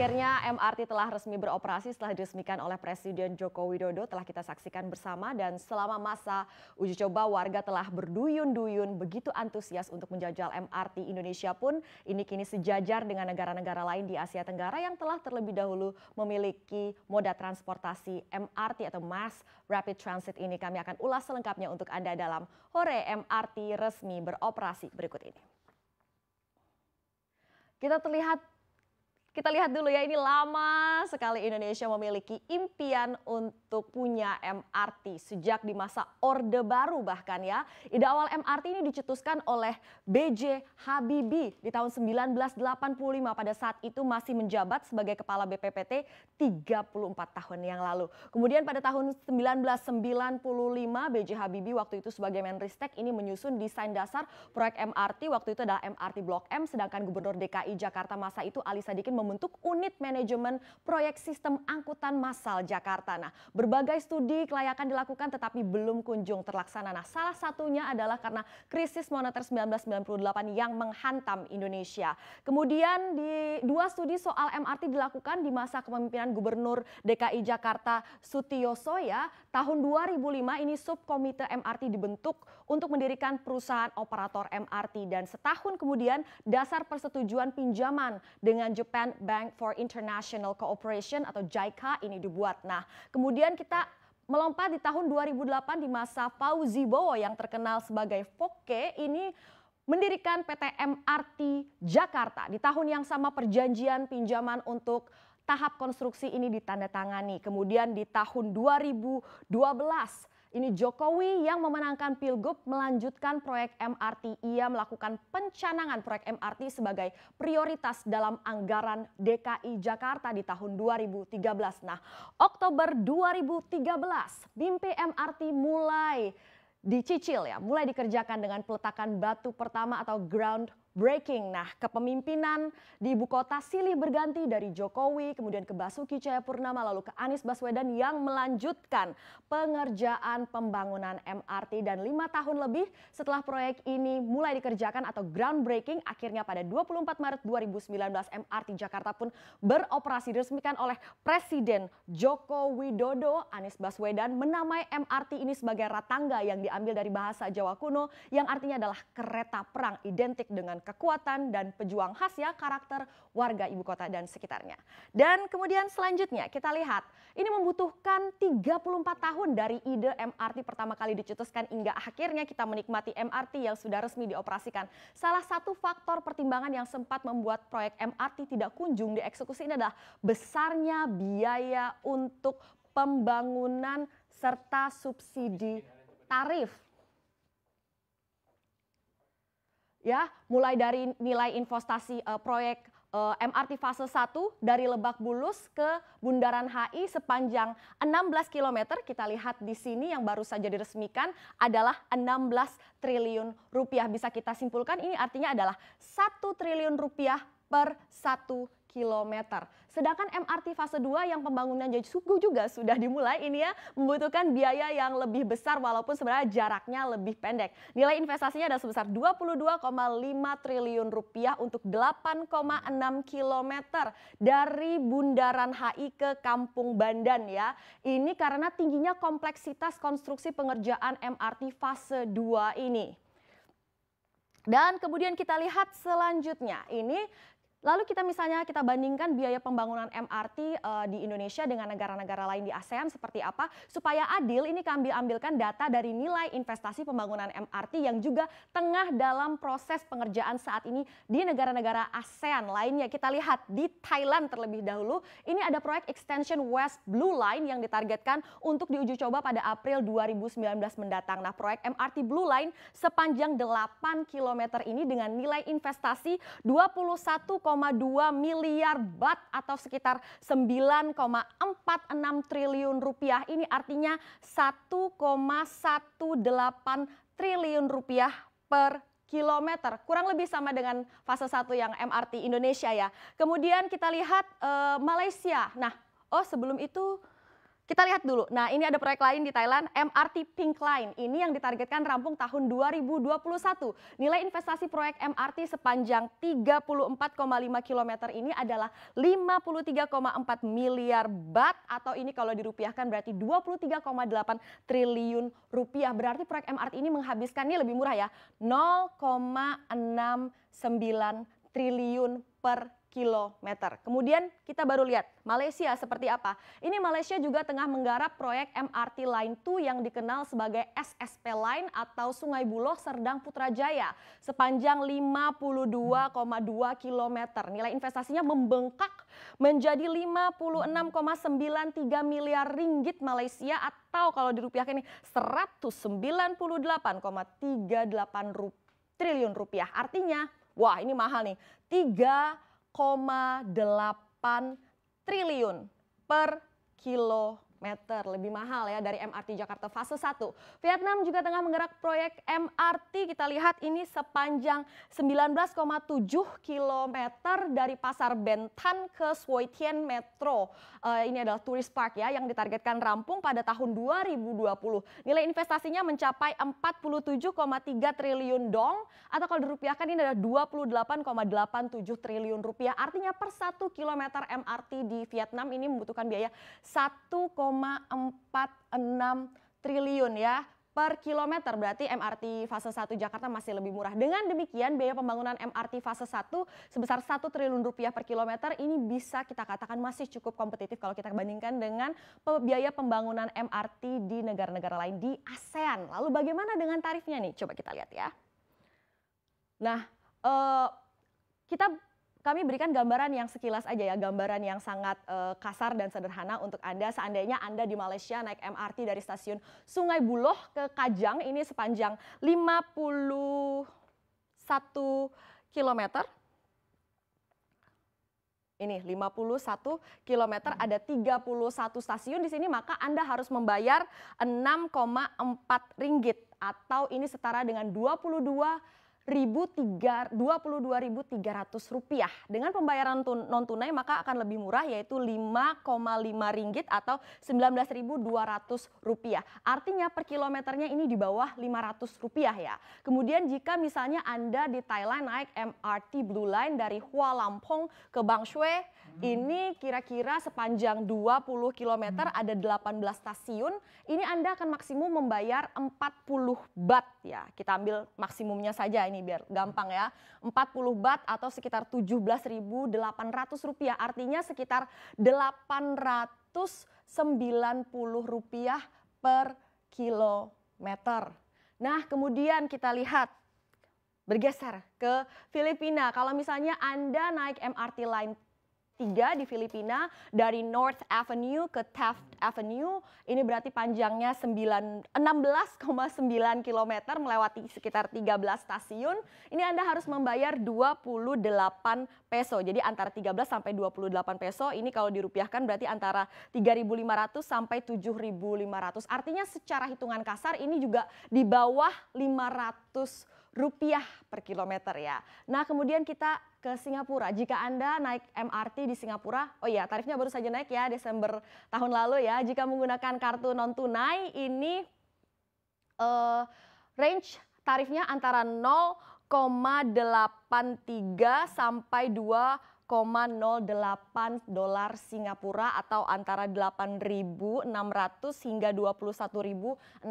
Akhirnya MRT telah resmi beroperasi setelah diresmikan oleh Presiden Joko Widodo telah kita saksikan bersama dan selama masa uji coba warga telah berduyun-duyun begitu antusias untuk menjajal MRT Indonesia pun ini kini sejajar dengan negara-negara lain di Asia Tenggara yang telah terlebih dahulu memiliki moda transportasi MRT atau Mass Rapid Transit ini. Kami akan ulas selengkapnya untuk Anda dalam Hore MRT resmi beroperasi berikut ini. Kita terlihat kita lihat dulu ya, ini lama sekali Indonesia memiliki impian untuk punya MRT. Sejak di masa Orde Baru bahkan ya. Ide awal MRT ini dicetuskan oleh B.J. Habibie di tahun 1985. Pada saat itu masih menjabat sebagai Kepala BPPT 34 tahun yang lalu. Kemudian pada tahun 1995 B.J. Habibie waktu itu sebagai Menristek ini menyusun desain dasar proyek MRT. Waktu itu adalah MRT Blok M. Sedangkan Gubernur DKI Jakarta masa itu Ali Sadikin membentuk unit manajemen proyek sistem angkutan massal Jakarta. Nah, berbagai studi kelayakan dilakukan tetapi belum kunjung terlaksana. Nah, salah satunya adalah karena krisis moneter 1998 yang menghantam Indonesia. Kemudian di dua studi soal MRT dilakukan di masa kepemimpinan Gubernur DKI Jakarta Sutiyoso ya, tahun 2005 ini subkomite MRT dibentuk untuk mendirikan perusahaan operator MRT dan setahun kemudian dasar persetujuan pinjaman dengan Jepang Bank for International Cooperation atau JICA ini dibuat. Nah, kemudian kita melompat di tahun 2008 di masa Fauzi Bowo yang terkenal sebagai Foke ini mendirikan PT MRT Jakarta. Di tahun yang sama perjanjian pinjaman untuk tahap konstruksi ini ditandatangani. Kemudian di tahun 2012 ini Jokowi yang memenangkan Pilgub melanjutkan proyek MRT. Ia melakukan pencanangan proyek MRT sebagai prioritas dalam anggaran DKI Jakarta di tahun 2013. Nah, Oktober 2013 mimpi MRT mulai dicicil ya, mulai dikerjakan dengan peletakan batu pertama atau ground Breaking, nah kepemimpinan di ibu kota silih berganti dari Jokowi kemudian ke Basuki Cahayapurnama lalu ke Anies Baswedan yang melanjutkan pengerjaan pembangunan MRT dan lima tahun lebih setelah proyek ini mulai dikerjakan atau groundbreaking akhirnya pada 24 Maret 2019 MRT Jakarta pun beroperasi diresmikan oleh Presiden Joko Widodo Anies Baswedan menamai MRT ini sebagai Ratangga yang diambil dari bahasa Jawa kuno yang artinya adalah kereta perang identik dengan kekuatan dan pejuang khas ya karakter warga ibu kota dan sekitarnya. Dan kemudian selanjutnya kita lihat ini membutuhkan 34 tahun dari ide MRT pertama kali dicetuskan hingga akhirnya kita menikmati MRT yang sudah resmi dioperasikan. Salah satu faktor pertimbangan yang sempat membuat proyek MRT tidak kunjung dieksekusi ini adalah besarnya biaya untuk pembangunan serta subsidi tarif ya, mulai dari nilai investasi uh, proyek uh, eh, MRT fase 1 dari Lebak Bulus ke Bundaran HI sepanjang 16 km. Kita lihat di sini yang baru saja diresmikan adalah 16 triliun rupiah. Bisa kita simpulkan ini artinya adalah satu triliun rupiah per 1 km. Sedangkan MRT fase 2 yang pembangunan pembangunannya juga sudah dimulai ini ya membutuhkan biaya yang lebih besar walaupun sebenarnya jaraknya lebih pendek. Nilai investasinya adalah sebesar 22,5 triliun rupiah untuk 8,6 km dari Bundaran HI ke Kampung Bandan ya. Ini karena tingginya kompleksitas konstruksi pengerjaan MRT fase 2 ini. Dan kemudian kita lihat selanjutnya, ini Lalu kita misalnya kita bandingkan biaya pembangunan MRT uh, eh, di Indonesia dengan negara-negara lain di ASEAN seperti apa supaya adil ini kami ambilkan data dari nilai investasi pembangunan MRT yang juga tengah dalam proses pengerjaan saat ini di negara-negara ASEAN lainnya. Kita lihat di Thailand terlebih dahulu ini ada proyek extension West Blue Line yang ditargetkan untuk diuji coba pada April 2019 mendatang. Nah, proyek MRT Blue Line sepanjang 8 km ini dengan nilai investasi 21 1,2 miliar bat atau sekitar 9,46 triliun rupiah. Ini artinya 1,18 triliun rupiah per kilometer, kurang lebih sama dengan fase 1 yang MRT Indonesia ya. Kemudian kita lihat e, Malaysia. Nah, oh sebelum itu kita lihat dulu. Nah, ini ada proyek lain di Thailand, MRT Pink Line. Ini yang ditargetkan rampung tahun 2021. Nilai investasi proyek MRT sepanjang 34,5 km ini adalah 53,4 miliar baht. atau ini kalau dirupiahkan berarti 23,8 triliun rupiah. Berarti proyek MRT ini menghabiskan lebih murah ya, 0,69 triliun per kilometer. Kemudian kita baru lihat Malaysia seperti apa. Ini Malaysia juga tengah menggarap proyek MRT Line 2 yang dikenal sebagai SSP Line atau Sungai Buloh Serdang Putrajaya sepanjang 52,2 km. Nilai investasinya membengkak menjadi 56,93 miliar ringgit Malaysia atau kalau dirupiahkan ini 198,38 rupiah triliun rupiah. Artinya wah ini mahal nih, 3,8 triliun per kilo meter, lebih mahal ya dari MRT Jakarta fase 1. Vietnam juga tengah menggerak proyek MRT, kita lihat ini sepanjang 19,7 km dari Pasar Bentan ke Suoi Tien Metro. Uh, ini adalah tourist park ya yang ditargetkan rampung pada tahun 2020. Nilai investasinya mencapai 47,3 triliun dong atau kalau dirupiahkan ini adalah 28,87 triliun rupiah. Artinya per 1 km MRT di Vietnam ini membutuhkan biaya 1, 1,46 triliun ya per kilometer berarti MRT fase 1 Jakarta masih lebih murah. Dengan demikian biaya pembangunan MRT fase 1 sebesar 1 triliun rupiah per kilometer ini bisa kita katakan masih cukup kompetitif kalau kita bandingkan dengan biaya pembangunan MRT di negara-negara lain di ASEAN. Lalu bagaimana dengan tarifnya nih? Coba kita lihat ya. Nah, uh, kita kami berikan gambaran yang sekilas aja ya, gambaran yang sangat uh, kasar dan sederhana untuk Anda. Seandainya Anda di Malaysia naik MRT dari stasiun Sungai Buloh ke Kajang, ini sepanjang 51 kilometer. Ini 51 km ada 31 stasiun di sini maka Anda harus membayar 6,4 ringgit atau ini setara dengan 22 22.300 rupiah. Dengan pembayaran non tunai maka akan lebih murah yaitu 5,5 ringgit atau 19.200 rupiah. Artinya per kilometernya ini di bawah 500 rupiah ya. Kemudian jika misalnya Anda di Thailand naik MRT Blue Line dari Hua Lampong ke Bang Shwe, Hmm. Ini kira-kira sepanjang 20 km hmm. ada 18 stasiun. Ini Anda akan maksimum membayar 40 bat ya. Kita ambil maksimumnya saja ini biar gampang ya. 40 bat atau sekitar 17.800 rupiah. Artinya sekitar 890 rupiah per kilometer. Nah kemudian kita lihat bergeser ke Filipina. Kalau misalnya Anda naik MRT Line 3 di Filipina dari North Avenue ke Taft Avenue. Ini berarti panjangnya 16,9 km melewati sekitar 13 stasiun. Ini Anda harus membayar 28 peso. Jadi antara 13 sampai 28 peso ini kalau dirupiahkan berarti antara 3.500 sampai 7.500. Artinya secara hitungan kasar ini juga di bawah 500 rupiah per kilometer ya. Nah kemudian kita ke Singapura. Jika Anda naik MRT di Singapura, oh iya tarifnya baru saja naik ya Desember tahun lalu ya. Jika menggunakan kartu non tunai ini uh, range tarifnya antara 0,83 sampai 2 0,08 dolar Singapura atau antara 8.600 hingga 21.600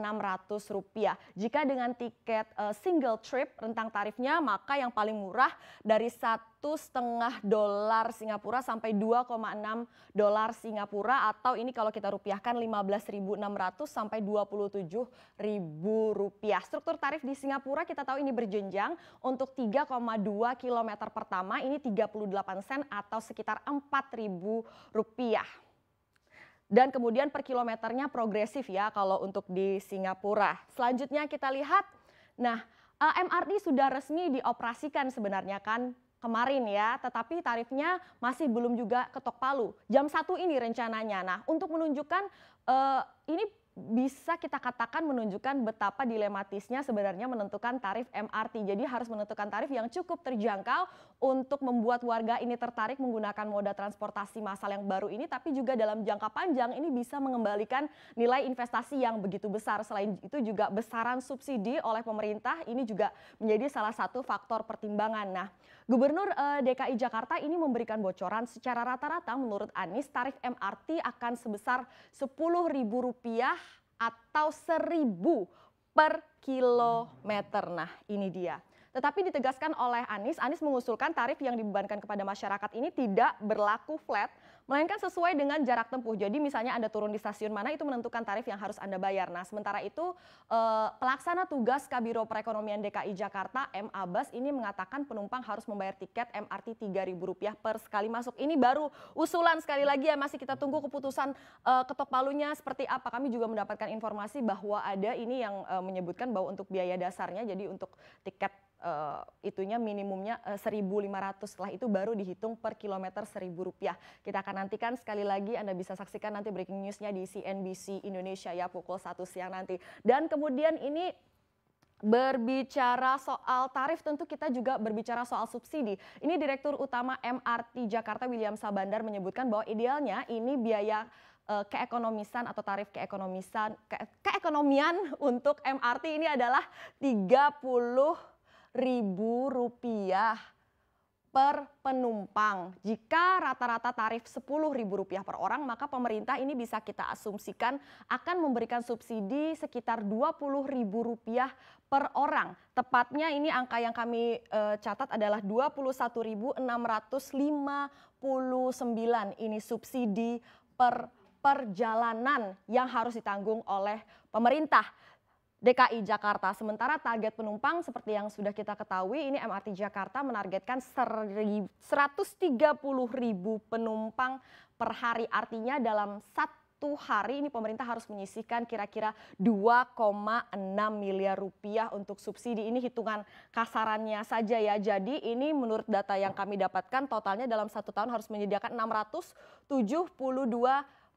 rupiah. Jika dengan tiket eh, single trip rentang tarifnya maka yang paling murah dari satu satu setengah dolar Singapura sampai 2,6 dolar Singapura atau ini kalau kita rupiahkan 15.600 sampai 27.000 rupiah. Struktur tarif di Singapura kita tahu ini berjenjang untuk 3,2 km pertama ini 38 sen atau sekitar 4.000 rupiah. Dan kemudian per kilometernya progresif ya kalau untuk di Singapura. Selanjutnya kita lihat, nah eh, MRT sudah resmi dioperasikan sebenarnya kan kemarin ya, tetapi tarifnya masih belum juga ketok palu. Jam satu ini rencananya. Nah, untuk menunjukkan uh, ini bisa kita katakan menunjukkan betapa dilematisnya sebenarnya menentukan tarif MRT. Jadi harus menentukan tarif yang cukup terjangkau untuk membuat warga ini tertarik menggunakan moda transportasi massal yang baru ini tapi juga dalam jangka panjang ini bisa mengembalikan nilai investasi yang begitu besar. Selain itu juga besaran subsidi oleh pemerintah ini juga menjadi salah satu faktor pertimbangan. Nah, Gubernur eh, DKI Jakarta ini memberikan bocoran secara rata-rata menurut Anies tarif MRT akan sebesar Rp10.000 atau 1000 per kilometer. Nah, ini dia. Tetapi ditegaskan oleh Anies, Anies mengusulkan tarif yang dibebankan kepada masyarakat ini tidak berlaku flat, melainkan sesuai dengan jarak tempuh. Jadi misalnya Anda turun di stasiun mana itu menentukan tarif yang harus Anda bayar. Nah, sementara itu eh, pelaksana tugas Kabiro Perekonomian DKI Jakarta M Abbas ini mengatakan penumpang harus membayar tiket MRT Rp3.000 per sekali masuk. Ini baru usulan sekali lagi ya masih kita tunggu keputusan eh, ketok palunya seperti apa. Kami juga mendapatkan informasi bahwa ada ini yang eh, menyebutkan bahwa untuk biaya dasarnya jadi untuk tiket uh, itunya minimumnya uh, 1.500 setelah itu baru dihitung per kilometer 1.000 rupiah. Kita akan nantikan sekali lagi Anda bisa saksikan nanti breaking newsnya di CNBC Indonesia ya pukul 1 siang nanti. Dan kemudian ini Berbicara soal tarif tentu kita juga berbicara soal subsidi. Ini Direktur Utama MRT Jakarta William Sabandar menyebutkan bahwa idealnya ini biaya eh, keekonomisan atau tarif keekonomisan ke, keekonomian untuk MRT ini adalah 30 ribu rupiah per penumpang. Jika rata-rata tarif sepuluh ribu rupiah per orang, maka pemerintah ini bisa kita asumsikan akan memberikan subsidi sekitar dua puluh ribu rupiah per orang. Tepatnya ini angka yang kami e, catat adalah dua puluh puluh satu ribu enam ratus lima sembilan ini subsidi per perjalanan yang harus ditanggung oleh pemerintah. DKI Jakarta. Sementara target penumpang seperti yang sudah kita ketahui ini MRT Jakarta menargetkan 130 ribu penumpang per hari. Artinya dalam satu hari ini pemerintah harus menyisihkan kira-kira 2,6 miliar rupiah untuk subsidi. Ini hitungan kasarannya saja ya. Jadi ini menurut data yang kami dapatkan totalnya dalam satu tahun harus menyediakan 672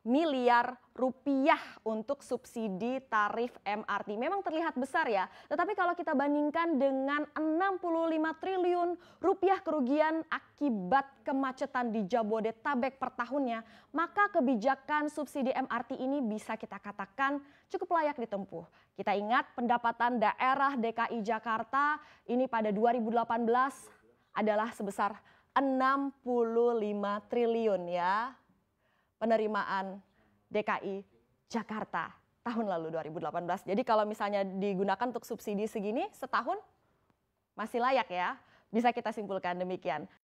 miliar rupiah untuk subsidi tarif MRT. Memang terlihat besar ya, tetapi kalau kita bandingkan dengan 65 triliun rupiah kerugian akibat kemacetan di Jabodetabek per tahunnya, maka kebijakan subsidi MRT ini bisa kita katakan cukup layak ditempuh. Kita ingat pendapatan daerah DKI Jakarta ini pada 2018 adalah sebesar 65 triliun ya penerimaan DKI Jakarta tahun lalu 2018. Jadi kalau misalnya digunakan untuk subsidi segini setahun masih layak ya. Bisa kita simpulkan demikian.